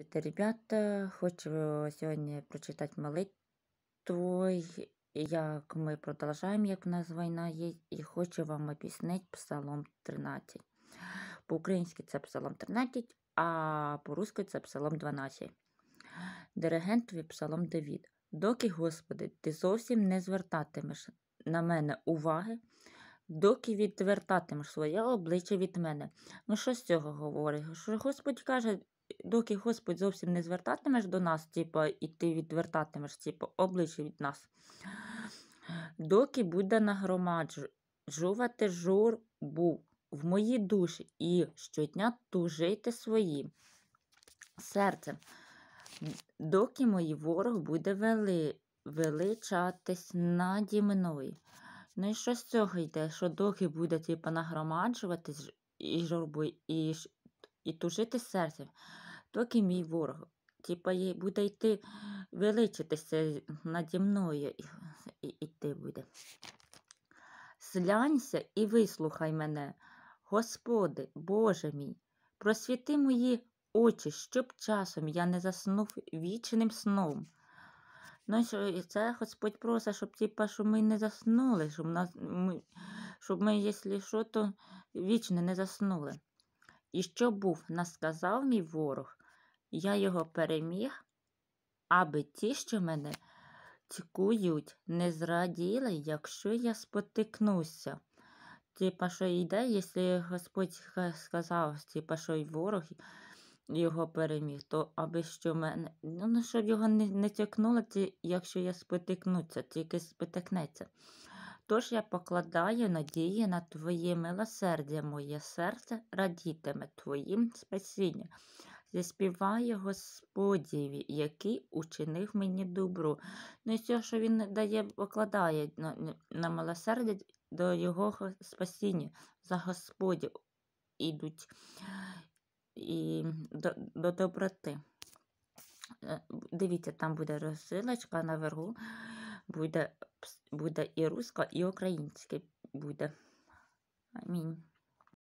Здравствуйте, ребята! Хочу э, сьогодні прочитати молитву, як ми продовжаємо, як в нас війна є, і хочу вам об'яснити Псалом 13. По-українськи це Псалом 13, а по-русски це Псалом 12. Диригентові Псалом Давід. Доки, Господи, ти зовсім не звертатимеш на мене уваги, доки відвертатимеш своє обличчя від мене. Ну, що з цього говорить? Що Господь каже доки Господь зовсім не звертатимеш до нас, типу, і ти відвертатимеш типу, обличчя від нас, доки буде нагромаджувати журбу в моїй душі і щодня тужити своїм серцем, доки мій ворог буде вели, величатись наді мною. Ну і що з цього йде? Що доки буде типу, нагромаджуватись і журбою, і і тужити серцем доки мій ворог. Типа буде йти величитися наді мною і йти буде. Слянься і вислухай мене, Господи, Боже мій, просвіти мої очі, щоб часом я не заснув вічним сном. Ну, і це Господь просить, щоб типа, щоб ми не заснули, щоб нас, ми, щоб ми, якщо що, то вічне не заснули. І що був насказав мій ворог, я його переміг, аби ті, що мене цікують, не зраділи, якщо я спотикнуся. Типа, що йде, якщо Господь сказав, типа, що й ворог його переміг, то аби що мене. Ну, ну щоб його не не тікнуло, якщо я спотикнуся, тільки спотикнеться. Тож я покладаю надії на Твоє милосердя, моє серце радітиме Твоїм спасінням. Заспіваю Господіві, який учинив мені добру. Ну і все, що він дає, покладає на, на милосердя до Його спасіння за Господів ідуть і до, до доброти. Е, дивіться, там буде розсилочка наверху буде э, буде і руська, і українська буде. Амінь.